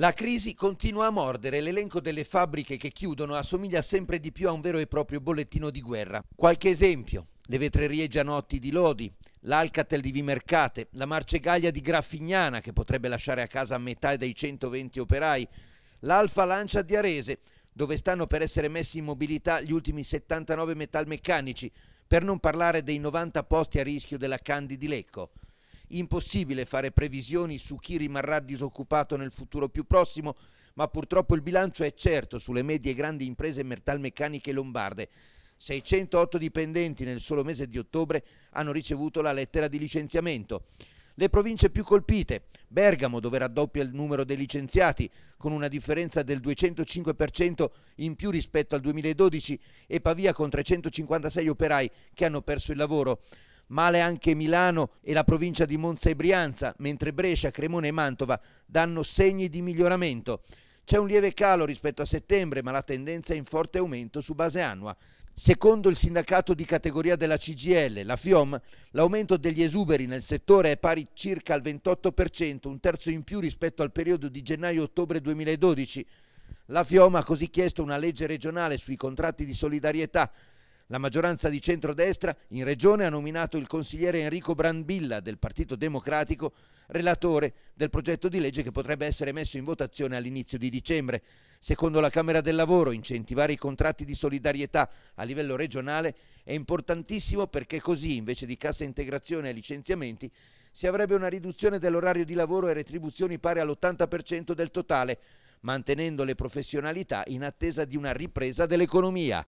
La crisi continua a mordere, l'elenco delle fabbriche che chiudono assomiglia sempre di più a un vero e proprio bollettino di guerra. Qualche esempio, le vetrerie Gianotti di Lodi, l'Alcatel di Vimercate, la marcegaglia di Graffignana che potrebbe lasciare a casa metà dei 120 operai, l'Alfa Lancia di Arese, dove stanno per essere messi in mobilità gli ultimi 79 metalmeccanici, per non parlare dei 90 posti a rischio della Candi di Lecco impossibile fare previsioni su chi rimarrà disoccupato nel futuro più prossimo, ma purtroppo il bilancio è certo sulle medie e grandi imprese mertalmeccaniche lombarde. 608 dipendenti nel solo mese di ottobre hanno ricevuto la lettera di licenziamento. Le province più colpite, Bergamo dove raddoppia il numero dei licenziati con una differenza del 205% in più rispetto al 2012 e Pavia con 356 operai che hanno perso il lavoro. Male anche Milano e la provincia di Monza e Brianza, mentre Brescia, Cremona e Mantova danno segni di miglioramento. C'è un lieve calo rispetto a settembre, ma la tendenza è in forte aumento su base annua. Secondo il sindacato di categoria della CGL, la FIOM, l'aumento degli esuberi nel settore è pari circa al 28%, un terzo in più rispetto al periodo di gennaio-ottobre 2012. La FIOM ha così chiesto una legge regionale sui contratti di solidarietà la maggioranza di centrodestra in regione ha nominato il consigliere Enrico Brandbilla del Partito Democratico relatore del progetto di legge che potrebbe essere messo in votazione all'inizio di dicembre. Secondo la Camera del Lavoro, incentivare i contratti di solidarietà a livello regionale è importantissimo perché così, invece di cassa integrazione e licenziamenti, si avrebbe una riduzione dell'orario di lavoro e retribuzioni pari all'80% del totale, mantenendo le professionalità in attesa di una ripresa dell'economia.